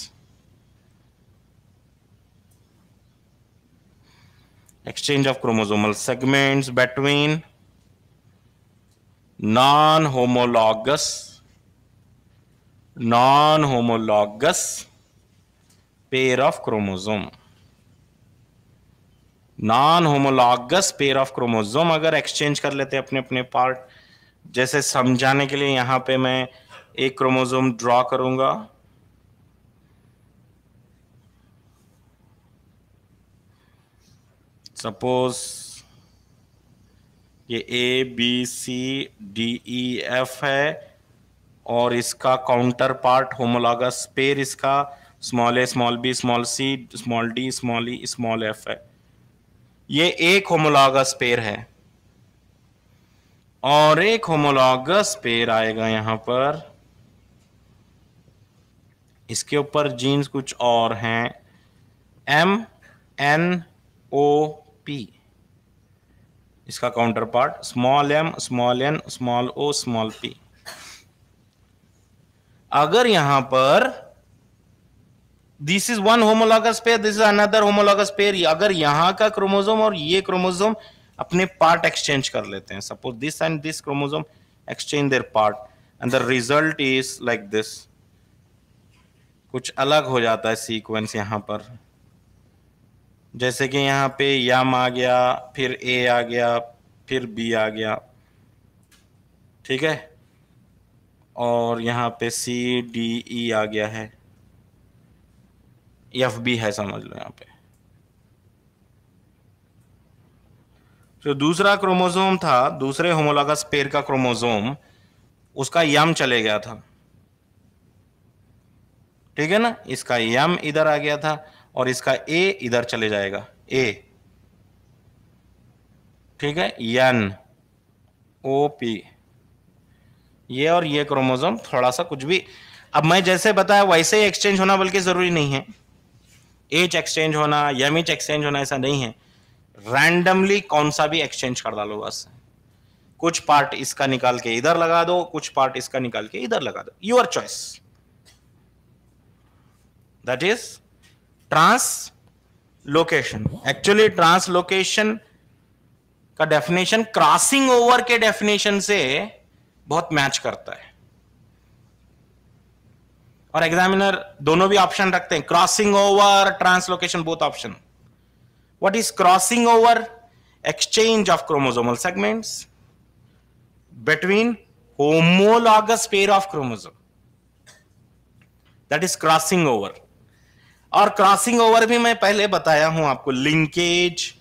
exchange of chromosomal segments between non homologous non homologous pair of chromosome non homologous pair of chromosome अगर एक्सचेंज कर लेते अपने अपने पार्ट जैसे समझाने के लिए यहां पे मैं एक क्रोमोजोम ड्रॉ करूंगा सपोज ये A B C D E F है और इसका काउंटर पार्ट होमोलागस पेयर इसका small A small B small C small D small E small F है ये एक होमोलागस पेयर है और एक होमोलागस पेयर आएगा यहां पर इसके ऊपर जीन्स कुछ और हैं एम एन ओ पी इसका counterpart small M small N small O small P अगर यहां पर this is one homologous pair this is another homologous pair अगर यहां का क्रोमोजोम और ये क्रोमोजोम अपने पार्ट एक्सचेंज कर लेते हैं suppose this and this chromosome exchange their part and the result is like this कुछ अलग हो जाता है सीक्वेंस यहां पर जैसे कि यहां पे यम आ गया फिर ए आ गया फिर बी आ गया ठीक है और यहाँ पे सी डी ई आ गया है एफ भी है समझ लो यहाँ पे जो दूसरा क्रोमोजोम था दूसरे होमोलागस पेयर का क्रोमोजोम उसका यम चले गया था ठीक है ना इसका यम इधर आ गया था और इसका ए इधर चले जाएगा ए ठीक है यन ओ पी ये और ये क्रोमोजोम थोड़ा सा कुछ भी अब मैं जैसे बताया वैसे ही एक्सचेंज होना बल्कि ज़रूरी नहीं है एच एक्सचेंज होना एच एक्सचेंज होना ऐसा नहीं है रैंडमली कौन सा भी एक्सचेंज कर डालो बस कुछ पार्ट इसका निकाल के इधर लगा दो कुछ पार्ट इसका निकाल के इधर लगा दो your choice that is translocation actually translocation का डेफिनेशन क्रॉसिंग ओवर के डेफिनेशन से बहुत मैच करता है और एग्जामिनर दोनों भी ऑप्शन रखते हैं crossing over translocation both option what is crossing over exchange of chromosomal segments between homologous pair of chromosome that is crossing over और क्रॉसिंग ओवर भी मैं पहले बताया हूं आपको linkage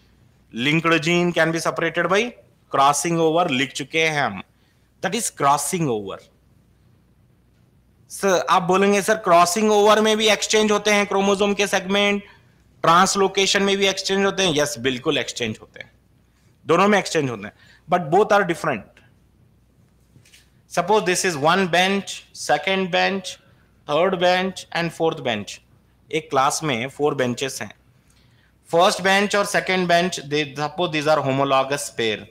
linked gene can be separated by crossing over लिख चुके हैं हम that is crossing over sir आप बोलेंगे सर क्रॉसिंग ओवर में भी एक्सचेंज होते हैं क्रोमोजोम के सेगमेंट ट्रांसलोकेशन में भी एक्सचेंज होते हैं यस yes, बिल्कुल एक्सचेंज होते हैं दोनों में एक्सचेंज होते हैं but both are different suppose this is one bench second bench third bench and fourth bench एक क्लास में फोर बेंचेस हैं फर्स्ट बेंच और second bench suppose these are homologous pair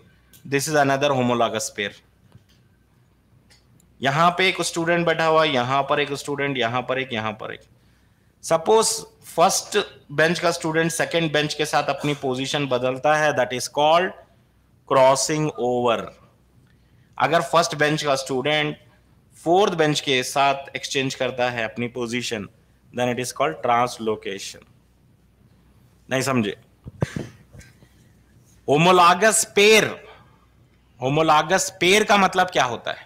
this is another homologous pair यहां पे एक स्टूडेंट बैठा हुआ यहां पर एक स्टूडेंट यहां पर एक यहां पर एक सपोज फर्स्ट बेंच का स्टूडेंट सेकेंड बेंच के साथ अपनी पोजीशन बदलता है that is called crossing over अगर फर्स्ट बेंच का स्टूडेंट फोर्थ बेंच के साथ एक्सचेंज करता है अपनी position then it is called translocation नहीं समझे होमोलागस पेयर होमोलागस पेयर का मतलब क्या होता है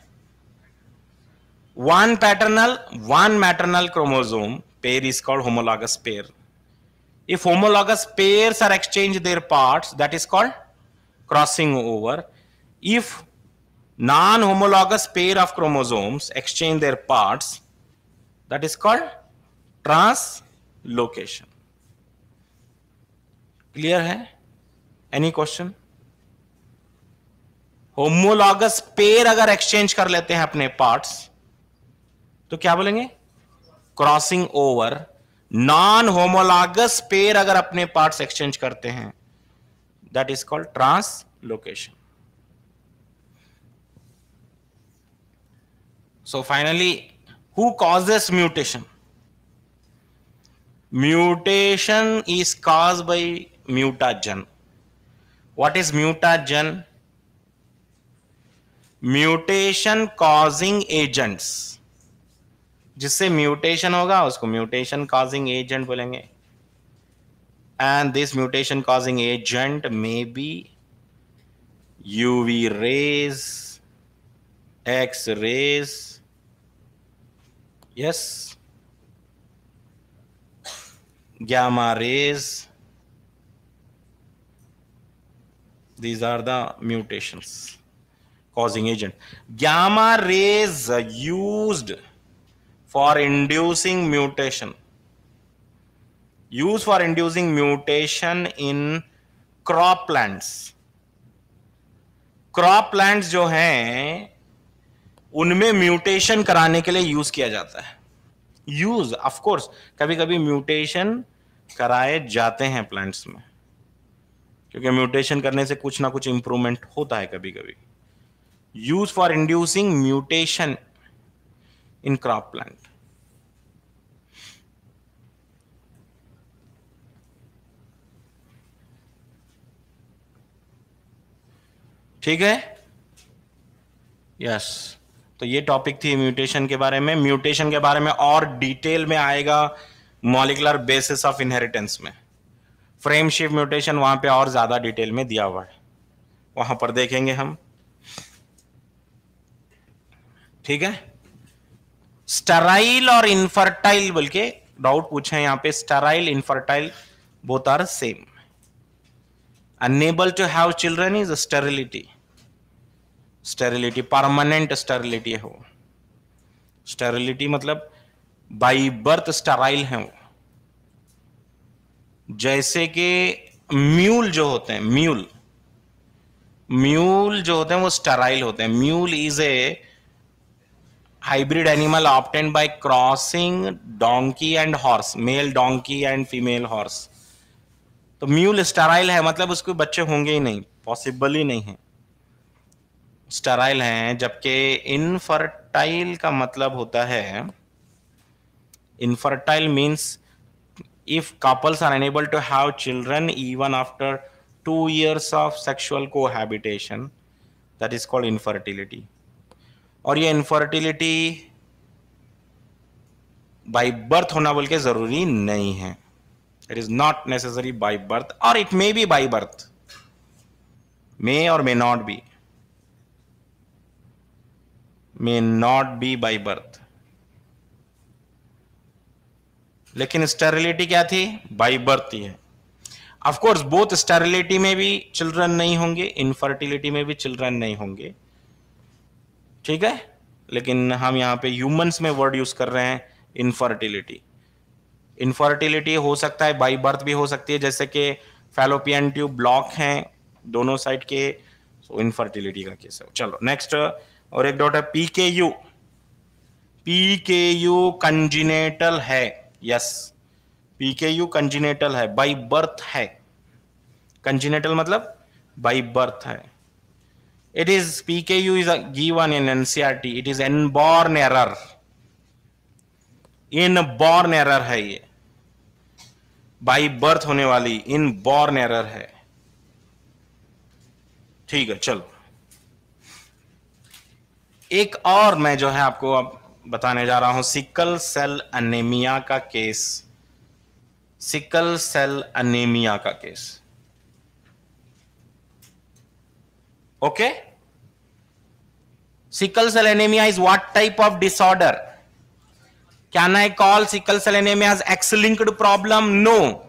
one paternal one maternal chromosome pair is called homologous pair if homologous pairs are exchanged their parts that is called crossing over if non homologous pair of chromosomes exchange their parts that is called translocation clear hai any question homologous pair agar exchange kar lete hain apne parts तो क्या बोलेंगे crossing over non homologous pair अगर अपने पार्ट एक्सचेंज करते हैं that is called translocation so finally who causes mutation mutation is cause by mutagen what is mutagen mutation causing agents जिससे म्यूटेशन होगा उसको म्यूटेशन कॉजिंग एजेंट बोलेंगे and this mutation causing agent may be UV rays X rays yes gamma rays these are the mutation causing agent gamma rays use for inducing mutation used for inducing mutation in crop plants crop plants जो हैं उनमें म्यूटेशन कराने के लिए यूज किया जाता है यूज ऑफ कोर्स कभी कभी म्यूटेशन कराए जाते हैं प्लांट्स में क्योंकि म्यूटेशन करने से कुछ ना कुछ इंप्रूवमेंट होता है कभी कभी use for inducing mutation in plant ठीक है यस तो ये टॉपिक थी म्यूटेशन के बारे में म्यूटेशन के बारे में और डिटेल में आएगा मॉलिकुलर बेसिस ऑफ इनहेरिटेंस में फ्रेम शिफ्ट म्यूटेशन वहां पे और ज्यादा डिटेल में दिया हुआ है वहां पर देखेंगे हम ठीक है स्टराइल और इनफर्टाइल बोल के डाउट पूछे यहां पे sterile infertile both are same unable to have children is sterility sterility permanent sterility है वो स्टेरिलिटी मतलब बाई बर्थ स्टराइल है वो जैसे कि म्यूल जो होते हैं म्यूल म्यूल जो होते हैं वो स्टराइल होते हैं mule is a hybrid animal obtained by crossing donkey and horse male donkey and female horse तो म्यूल स्टेराइल है मतलब उसके बच्चे होंगे ही नहीं पॉसिबल ही नहीं है स्टराइल है जबकि इनफर्टाइल का मतलब होता है infertile means if couples are unable to have children even after two years of sexual cohabitation that is called infertility और ये इनफर्टिलिटी बाई बर्थ होना बोल के जरूरी नहीं है it is not necessary by birth और it may be by birth may और may not be may not be by birth लेकिन स्टेरिलिटी क्या थी बाई बर्थ ही है ऑफ कोर्स बोथ स्टेरिलिटी में भी चिल्ड्रन नहीं होंगे इनफर्टिलिटी में भी चिल्ड्रन नहीं होंगे ठीक है लेकिन हम यहाँ पे ह्यूमंस में वर्ड यूज कर रहे हैं इनफर्टिलिटी इनफर्टिलिटी हो सकता है बाई बर्थ भी हो सकती है जैसे कि फेलोपियन ट्यूब ब्लॉक हैं दोनों साइड के सो इनफर्टिलिटी का केस है चलो नेक्स्ट और एक डॉट है P K U P K U congenital है yes P K U congenital है बाई बर्थ है कंजिनेटल मतलब बाई बर्थ है It is PKU is a given in NCRT. E It is inborn error. Inborn error है ये बाई बर्थ होने वाली इन बॉर्न एरर है ठीक है चलो एक और मैं जो है आपको अब बताने जा रहा हूं सिकल सेल अनेमिया का केस सिकल सेल अनेमिया का case Okay? Sickle cell anemia is what type of disorder? Can I call sickle cell anemia as X-linked problem? No.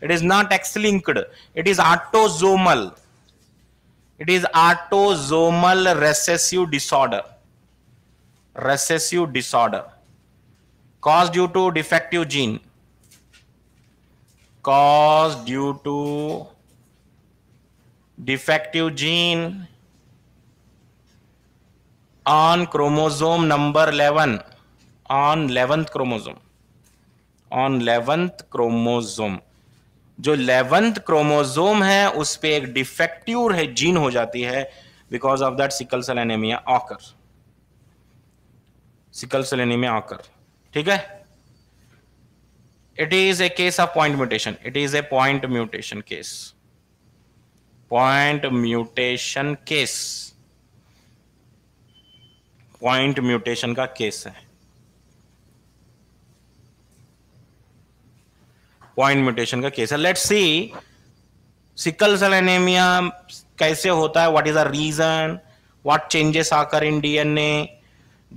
It is not X-linked. It is autosomal. It is autosomal recessive disorder. Recessive disorder. Caused due to defective gene. Caused due to defective gene on chromosome number 11 on eleventh chromosome on eleventh chromosome जो लेवंथ क्रोमोजोम है उस पर एक डिफेक्टिव है जीन हो जाती है because of that sickle cell anaemia occur sickle cell anaemia occur ठीक है it is a case of point mutation it is a point mutation case point mutation case point mutation का केस है पॉइंट म्यूटेशन का केस है let see sickle cell anaemia कैसे होता है what is the reason what changes occur in DNA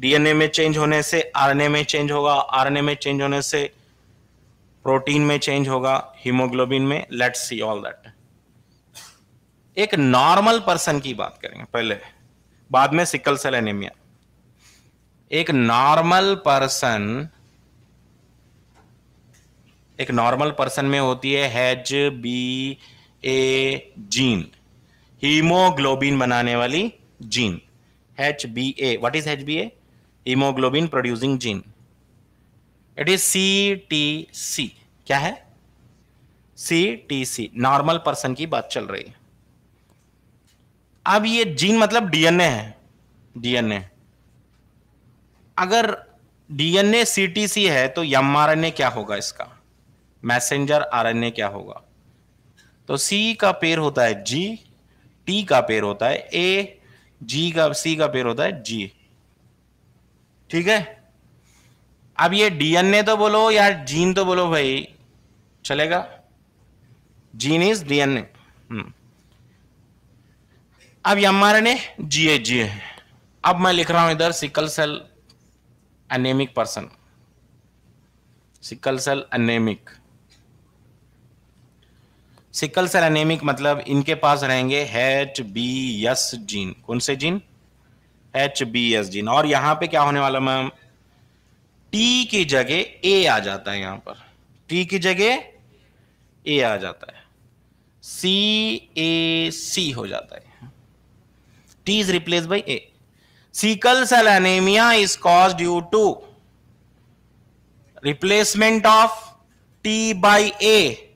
DNA में चेंज होने से आरएनए में चेंज होगा आरएनए में चेंज होने से प्रोटीन में चेंज होगा हीमोग्लोबिन में लेट्स सी ऑल दैट एक नॉर्मल पर्सन की बात करेंगे पहले बाद में सिकल सेल एनीमिया एक नॉर्मल पर्सन एक नॉर्मल पर्सन में होती है has B A gene haemoglobin बनाने वाली gene H B A what is H B A haemoglobin producing gene it is C T C क्या है C T C normal person की बात चल रही है अब ये जीन मतलब डीएनए है डीएनए अगर डीएनए सीटीसी है तो एमआरएनए क्या होगा इसका मैसेंजर आरएनए क्या होगा तो सी का पेड़ होता है जी टी का पेड़ होता है ए जी का सी का पेड़ होता है जी ठीक है अब ये डीएनए तो बोलो या जीन तो बोलो भाई चलेगा जीन इज डीएनए हम्म अब जी ने जी जीए अब मैं लिख रहा हूं इधर sickle cell anaemic person sickle cell anaemic sickle cell anaemic मतलब इनके पास रहेंगे एच बी एस जीन कौन से gene H B S gene और यहां पे क्या होने वाला मैम टी की जगह ए आ जाता है यहां पर टी की जगह ए आ जाता है सी ए सी हो जाता है T is replaced by A. Sickle cell anemia is caused due to replacement of T by A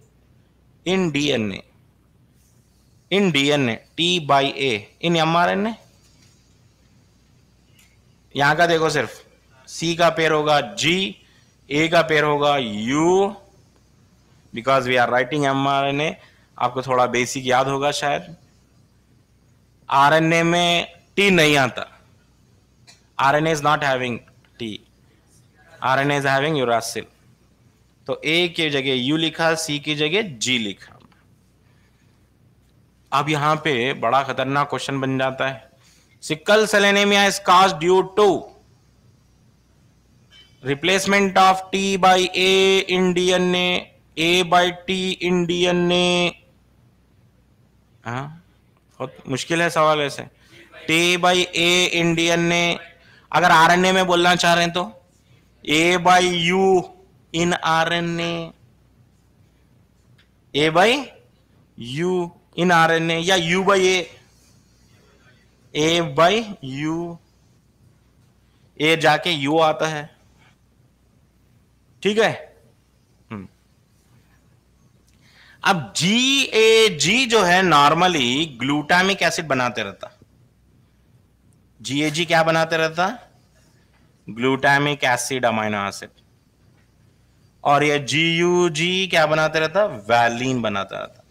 in DNA. In DNA, T by A. In mRNA, यहां का देखो सिर्फ C का पेयर होगा G, A का पेयर होगा U, Because we are writing mRNA, आपको थोड़ा बेसिक याद होगा शायद आरएनए में टी नहीं आता RNA is not having T RNA is having uracil तो ए के जगह यू लिखा सी की जगह जी लिखा अब यहां पे बड़ा खतरनाक क्वेश्चन बन जाता है sickle cell anaemia is caused due to replacement of T by A Indian ने ए बाई टी इंडियन ने हाँ बहुत मुश्किल है सवाल ऐसे टी बाई ए इंडियन ने अगर आर एन ए में बोलना चाह रहे हैं तो A by U in R N A by U in R N A या U by A A by U A जाके यू आता है ठीक है अब जी ए जी जो है नॉर्मली ग्लूटामिक एसिड बनाते रहता जी ए जी क्या बनाते रहता ग्लूटामिक एसिड अमाइनो एसिड और ये जी यू जी क्या बनाते रहता वैलिन बनाता रहता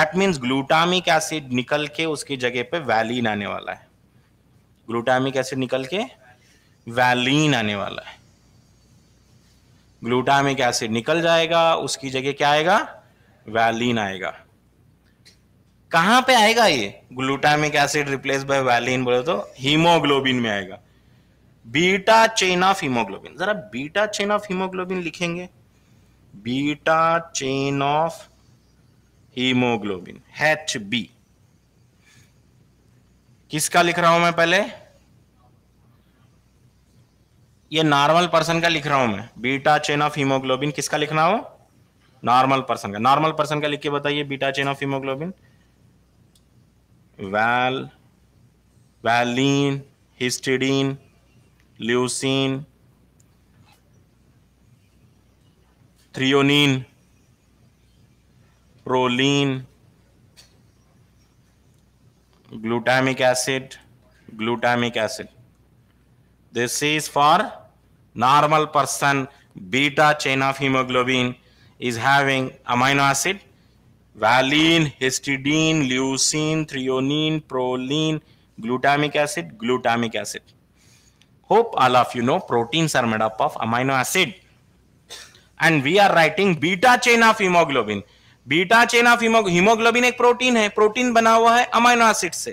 दैट मीन्स ग्लूटामिक एसिड निकल के उसकी जगह पे वैलिन आने वाला है ग्लूटामिक एसिड निकल के वैलिन आने वाला है ग्लूटामिक एसिड निकल जाएगा उसकी जगह क्या आएगा वैलिन आएगा कहां पे आएगा ये glutamic acid replace by valine बोले तो हीमोग्लोबिन में आएगा बीटा चेन ऑफ हीमोग्लोबिन जरा बीटा चेन ऑफ हीमोग्लोबिन लिखेंगे beta chain of haemoglobin H B किसका लिख रहा हूं मैं पहले ये नॉर्मल पर्सन का लिख रहा हूं मैं बीटा चेन ऑफ हीमोग्लोबिन किसका लिखना हो नॉर्मल पर्सन का नॉर्मल पर्सन का लिख के बताइए beta chain of haemoglobin val valine histidine leucine threonine proline glutamic acid glutamic acid this is for normal person beta chain of haemoglobin is having amino acid, valine, histidine, leucine, threonine, proline, glutamic acid, glutamic acid. Hope all of you know proteins are made up of amino acid. And we are writing beta chain of hemoglobin. Beta chain of hemoglobin ek protein hai protein bana hua hai amino acid se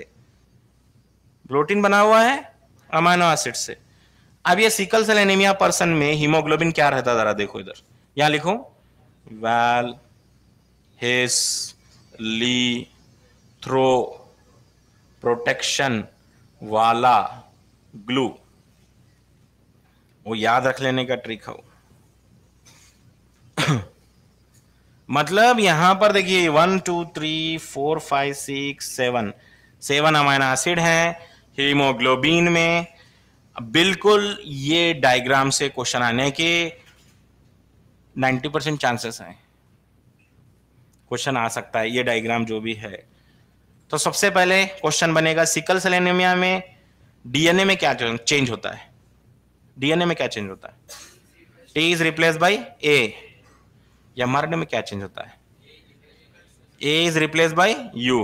protein bana hua hai amino acid se अब ये सिकल सेल एनीमिया पर्सन में हीमोग्लोबिन क्या रहता जरा देखो इधर यहां लिखो val, his, leu thro protection वाला ग्लू वो याद रख लेने का ट्रिक है मतलब यहां पर देखिए one two three four five six seven seven amino acid है हीमोग्लोबिन में बिल्कुल ये डायग्राम से क्वेश्चन आने के नाइन्टी परसेंट चांसेस हैं क्वेश्चन आ सकता है ये डायग्राम जो भी है तो सबसे पहले क्वेश्चन बनेगा सिकल सेलेनेमिया में डीएनए में क्या चेंज होता है डीएनए में क्या चेंज होता है T is replace by A mRNA में क्या चेंज होता है A is replace by U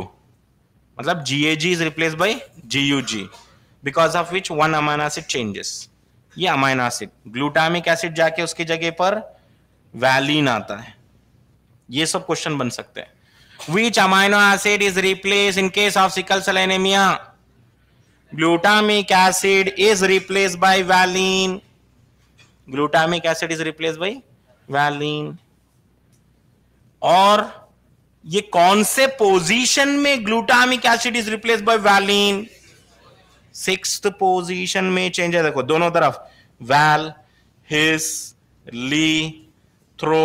मतलब G A G is replace by G U G because of which one amino acid changes ये अमाइनासिड ग्लूटामिक एसिड जाके उसकी जगह पर वैलिन आता है ये सब क्वेश्चन बन सकते हैं which amino acid is replace in case of sickle cell anaemia glutamic acid is replace by valine glutamic acid is replace by valine और ये कौन से पोजीशन में glutamic acid is replace by valine six position में चेंज है देखो दोनों तरफ val his leu thro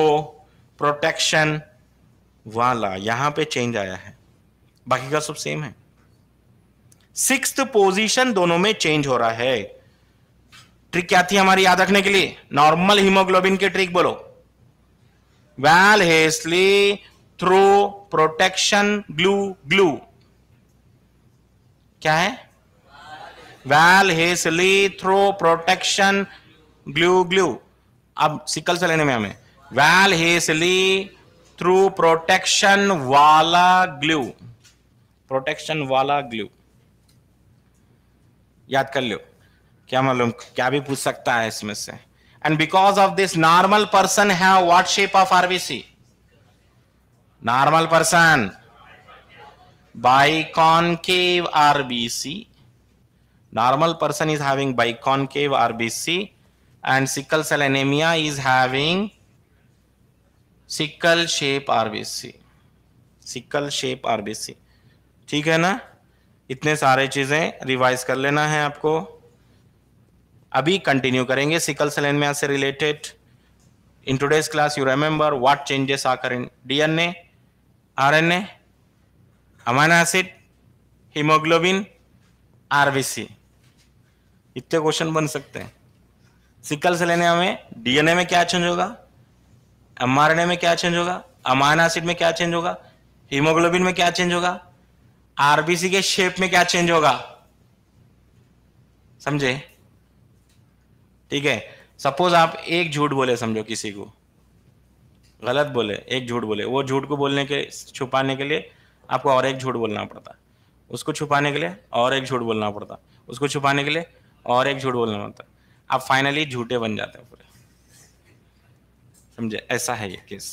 protection वाला यहां पे चेंज आया है बाकी का सब सेम है सिक्स पोजीशन दोनों में चेंज हो रहा है ट्रिक क्या थी हमारी याद रखने के लिए नॉर्मल हीमोग्लोबिन के ट्रिक बोलो val his leu thro protection glu glu क्या है val his leu thro protection glu glu अब सिकल से लेने में हमें वैल हेसली थ्रू प्रोटेक्शन वाला ग्लू प्रोटेक्शन वाला ग्लू याद कर लो क्या मालूम क्या भी पूछ सकता है इसमें से and because of this normal person है what shape of RBC normal person R B RBC normal person is having by RBC and sickle cell anaemia is having sickle shape RBC sickle shape RBC ठीक है ना इतने सारे चीज़ें रिवाइज कर लेना है आपको अभी कंटिन्यू करेंगे सिकल सेलेनमिया में से related in today's class you remember what changes occur in DNA RNA amino acid haemoglobin RBC इतने क्वेश्चन बन सकते हैं सिकल सेलेनिया में डीएनए में क्या चेंज होगा एम में क्या चेंज होगा अमाइन एसिड में क्या चेंज होगा हीमोग्लोबिन में क्या चेंज होगा आरबीसी के शेप में क्या चेंज होगा समझे ठीक है सपोज आप एक झूठ बोले समझो किसी को गलत बोले एक झूठ बोले वो झूठ को बोलने के छुपाने के लिए आपको और एक झूठ बोलना पड़ता उसको छुपाने के लिए और एक झूठ बोलना पड़ता उसको छुपाने के लिए और एक झूठ बोलना पड़ता आप फाइनली झूठे बन जाते हैं पूरे समझे ऐसा है ये केस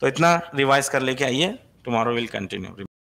तो इतना रिवाइज कर लेके आइए टुमारो विल कंटिन्यू